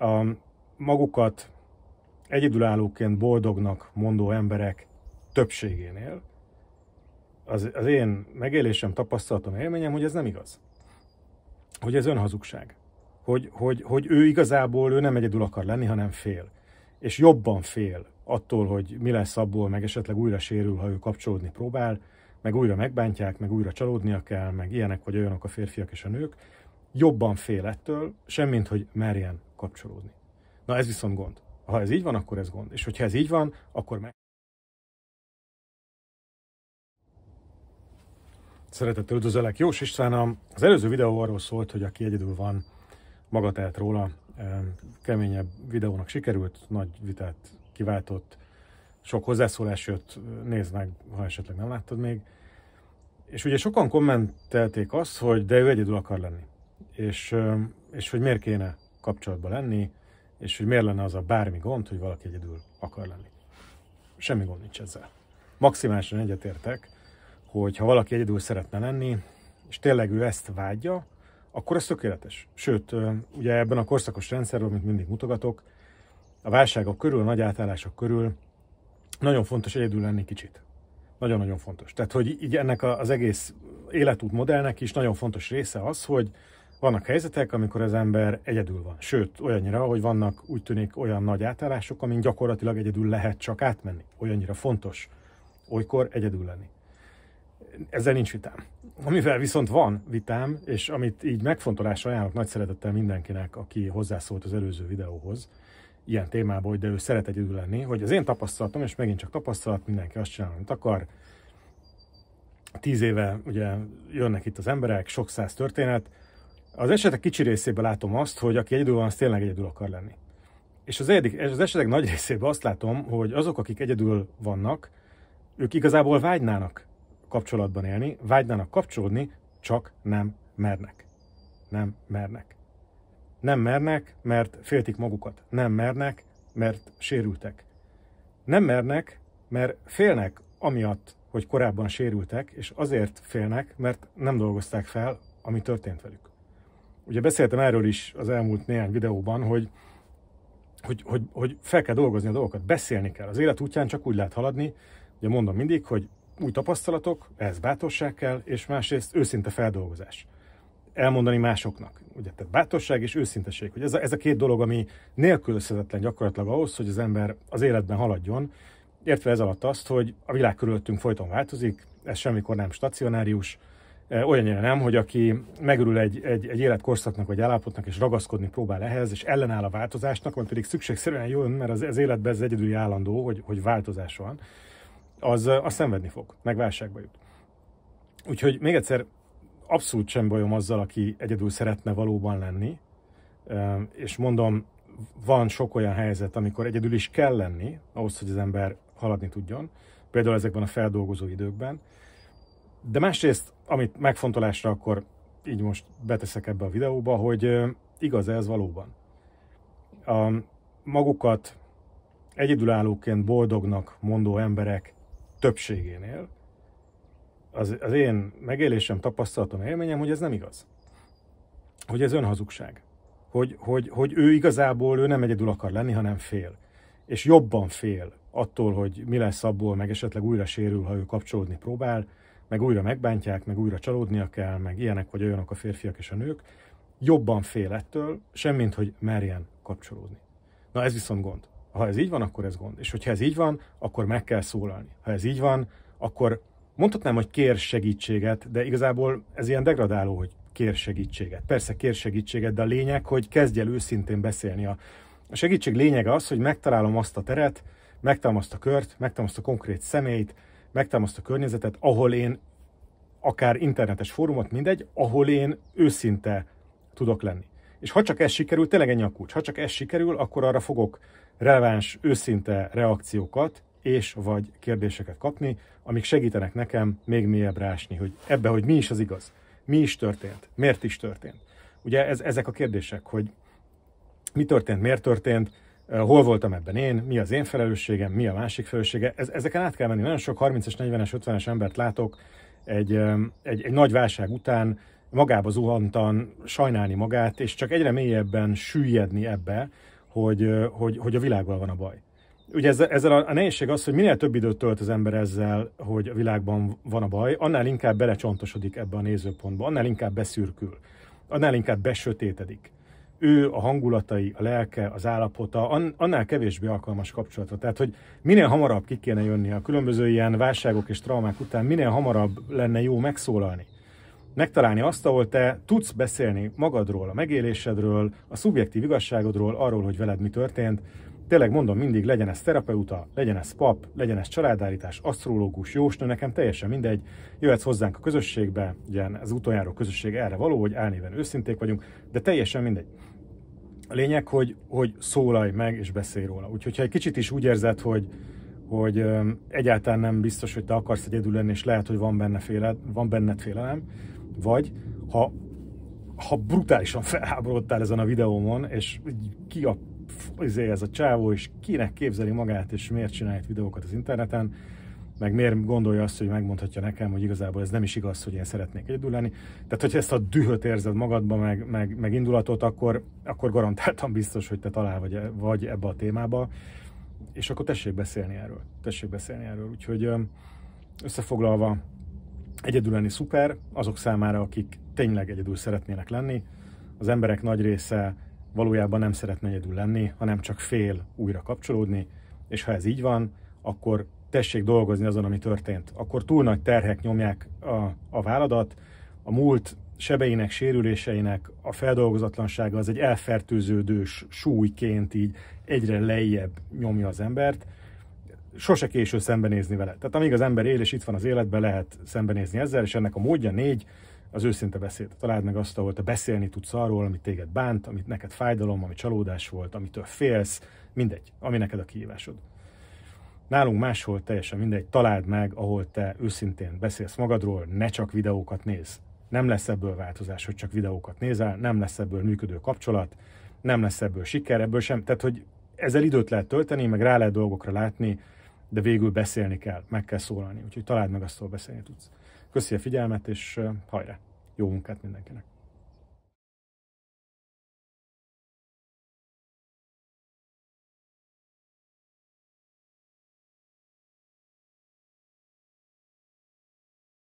a magukat egyedülállóként boldognak mondó emberek többségénél az, az én megélésem, tapasztalatom, élményem, hogy ez nem igaz. Hogy ez önhazugság. Hogy, hogy, hogy ő igazából ő nem egyedül akar lenni, hanem fél. És jobban fél attól, hogy mi lesz abból, meg esetleg újra sérül, ha ő kapcsolódni próbál, meg újra megbántják, meg újra csalódnia kell, meg ilyenek vagy olyanok a férfiak és a nők. Jobban fél ettől, semmint, hogy merjen kapcsolódni. Na ez viszont gond. Ha ez így van, akkor ez gond. És hogyha ez így van, akkor meg. Szeretettel üdvözöllek, Jós István. Az előző videó arról szólt, hogy aki egyedül van, maga tehet róla. Keményebb videónak sikerült, nagy vitát kiváltott, sok hozzászólás jött, nézd meg, ha esetleg nem láttad még. És ugye sokan kommentelték azt, hogy de ő egyedül akar lenni, és, és hogy miért kéne kapcsolatban lenni, és hogy miért lenne az a bármi gond, hogy valaki egyedül akar lenni. Semmi gond nincs ezzel. Maximálisan egyetértek, hogy ha valaki egyedül szeretne lenni, és tényleg ő ezt vágyja, akkor ez tökéletes. Sőt, ugye ebben a korszakos rendszerben, amit mindig mutogatok, a válságok körül, a nagy átállások körül nagyon fontos egyedül lenni kicsit. Nagyon-nagyon fontos. Tehát, hogy így ennek az egész életút modellnek is nagyon fontos része az, hogy vannak helyzetek, amikor az ember egyedül van. Sőt, olyannyira, hogy vannak úgy tűnik olyan nagy átállások, amin gyakorlatilag egyedül lehet csak átmenni. Olyannyira fontos olykor egyedül lenni. Ezzel nincs vitám. Amivel viszont van vitám, és amit így megfontolásra ajánlok nagy szeretettel mindenkinek, aki hozzászólt az előző videóhoz, ilyen témában, hogy de ő szeret egyedül lenni, hogy az én tapasztalatom, és megint csak tapasztalat, mindenki azt csinál, amit akar. Tíz éve ugye jönnek itt az emberek, sok száz történet, az esetek kicsi részében látom azt, hogy aki egyedül van, az tényleg egyedül akar lenni. És az, egyedik, az esetek nagy részében azt látom, hogy azok, akik egyedül vannak, ők igazából vágynának kapcsolatban élni, vágynának kapcsolódni, csak nem mernek. Nem mernek. Nem mernek, mert féltik magukat. Nem mernek, mert sérültek. Nem mernek, mert félnek amiatt, hogy korábban sérültek, és azért félnek, mert nem dolgozták fel, ami történt velük ugye beszéltem erről is az elmúlt néhány videóban, hogy, hogy, hogy, hogy fel kell dolgozni a dolgokat, beszélni kell. Az élet útján csak úgy lehet haladni, ugye mondom mindig, hogy új tapasztalatok, ehhez bátorság kell, és másrészt őszinte feldolgozás. Elmondani másoknak. Ugye, tehát bátorság és őszinteség. Ugye ez, a, ez a két dolog, ami nélkülözhetetlen gyakorlatilag ahhoz, hogy az ember az életben haladjon, értve ez alatt azt, hogy a világ körülöttünk folyton változik, ez semmikor nem stacionárius, Olyannyira nem, hogy aki megörül egy, egy, egy életkorszaknak vagy állapotnak, és ragaszkodni próbál ehhez, és ellenáll a változásnak, vagy pedig szükségszerűen jön, mert az, az életben ez egyedül állandó, hogy, hogy változás van, az, az szenvedni fog, meg válságba jut. Úgyhogy még egyszer, abszolút sem bajom azzal, aki egyedül szeretne valóban lenni, és mondom, van sok olyan helyzet, amikor egyedül is kell lenni, ahhoz, hogy az ember haladni tudjon, például ezekben a feldolgozó időkben, de másrészt, amit megfontolásra akkor így most beteszek ebbe a videóba, hogy igaz -e ez valóban. A magukat egyedülállóként boldognak mondó emberek többségénél az, az én megélésem, tapasztalatom, élményem, hogy ez nem igaz. Hogy ez önhazugság. Hogy, hogy, hogy ő igazából ő nem egyedül akar lenni, hanem fél. És jobban fél attól, hogy mi lesz abból, meg esetleg újra sérül, ha ő kapcsolódni próbál, meg újra megbántják, meg újra csalódnia kell, meg ilyenek vagy olyanok a férfiak és a nők, jobban fél ettől, semmint, hogy merjen kapcsolódni. Na ez viszont gond. Ha ez így van, akkor ez gond. És hogyha ez így van, akkor meg kell szólalni. Ha ez így van, akkor mondhatnám, hogy kér segítséget, de igazából ez ilyen degradáló, hogy kér segítséget. Persze kér segítséget, de a lényeg, hogy kezdj el őszintén beszélni. A segítség lényege az, hogy megtalálom azt a teret, megtalálom azt a kört, megtalálom azt a konkrét személyt, megtámaszt a környezetet, ahol én akár internetes fórumot, mindegy, ahol én őszinte tudok lenni. És ha csak ez sikerül, tényleg ennyi a kulcs, ha csak ez sikerül, akkor arra fogok releváns, őszinte reakciókat és vagy kérdéseket kapni, amik segítenek nekem még mélyebbre ásni, hogy ebbe, hogy mi is az igaz, mi is történt, miért is történt. Ugye ez, ezek a kérdések, hogy mi történt, miért történt, hol voltam ebben én, mi az én felelősségem, mi a másik felelőssége. ezeken át kell menni. Nagyon sok 30-es, 40-es, 50-es embert látok egy, egy, egy nagy válság után magába zuhantan sajnálni magát, és csak egyre mélyebben süllyedni ebbe, hogy, hogy, hogy a világban van a baj. Ugye ezzel, ezzel a, a nehézség az, hogy minél több időt tölt az ember ezzel, hogy a világban van a baj, annál inkább belecsontosodik ebbe a nézőpontba, annál inkább beszürkül, annál inkább besötétedik ő, a hangulatai, a lelke, az állapota annál kevésbé alkalmas kapcsolatra. Tehát, hogy minél hamarabb ki kéne jönni a különböző ilyen válságok és traumák után, minél hamarabb lenne jó megszólalni. Megtalálni azt, ahol te tudsz beszélni magadról, a megélésedről, a szubjektív igazságodról, arról, hogy veled mi történt. Tényleg mondom mindig, legyen ez terapeuta, legyen ez pap, legyen ez családállítás, asztrológus, jósnő, nekem teljesen mindegy. Jöhetsz hozzánk a közösségbe, ugye az utoljáró közösség erre való, hogy álnéven őszinték vagyunk, de teljesen mindegy. A lényeg, hogy, hogy szólalj meg és beszélj róla. Úgyhogy ha egy kicsit is úgy érzed, hogy, hogy egyáltalán nem biztos, hogy te akarsz egyedül lenni, és lehet, hogy van, benne féle, van benned félelem, vagy ha, ha brutálisan felháborodtál ezen a videómon, és ki a izé ez a csávó, és kinek képzeli magát, és miért csinált videókat az interneten, meg miért gondolja azt, hogy megmondhatja nekem, hogy igazából ez nem is igaz, hogy én szeretnék egyedül lenni. Tehát, hogyha ezt a dühöt érzed magadban, meg, meg, meg indulatot, akkor, akkor garantáltan biztos, hogy te talál vagy, vagy ebbe a témába, és akkor tessék beszélni erről. Tessék beszélni erről. Úgyhogy összefoglalva, egyedül lenni szuper azok számára, akik tényleg egyedül szeretnének lenni. Az emberek nagy része valójában nem szeretne egyedül lenni, hanem csak fél újra kapcsolódni, és ha ez így van, akkor tessék dolgozni azon, ami történt. Akkor túl nagy terhek nyomják a, a váladat, a múlt sebeinek, sérüléseinek a feldolgozatlansága az egy elfertőződős súlyként így egyre lejjebb nyomja az embert. Sose késő szembenézni vele. Tehát amíg az ember él és itt van az életben, lehet szembenézni ezzel, és ennek a módja négy, az őszinte beszéd. Találd meg azt, ahol te beszélni tudsz arról, amit téged bánt, amit neked fájdalom, ami csalódás volt, amitől félsz, mindegy, ami neked a kihívásod. Nálunk máshol teljesen mindegy, találd meg, ahol te őszintén beszélsz magadról, ne csak videókat néz. Nem lesz ebből változás, hogy csak videókat nézel, nem lesz ebből működő kapcsolat, nem lesz ebből siker, ebből sem. Tehát, hogy ezzel időt lehet tölteni, meg rá lehet dolgokra látni, de végül beszélni kell, meg kell szólalni. Úgyhogy találd meg azt, ahol beszélni tudsz. Köszi a figyelmet, és hajrá! Jó munkát mindenkinek!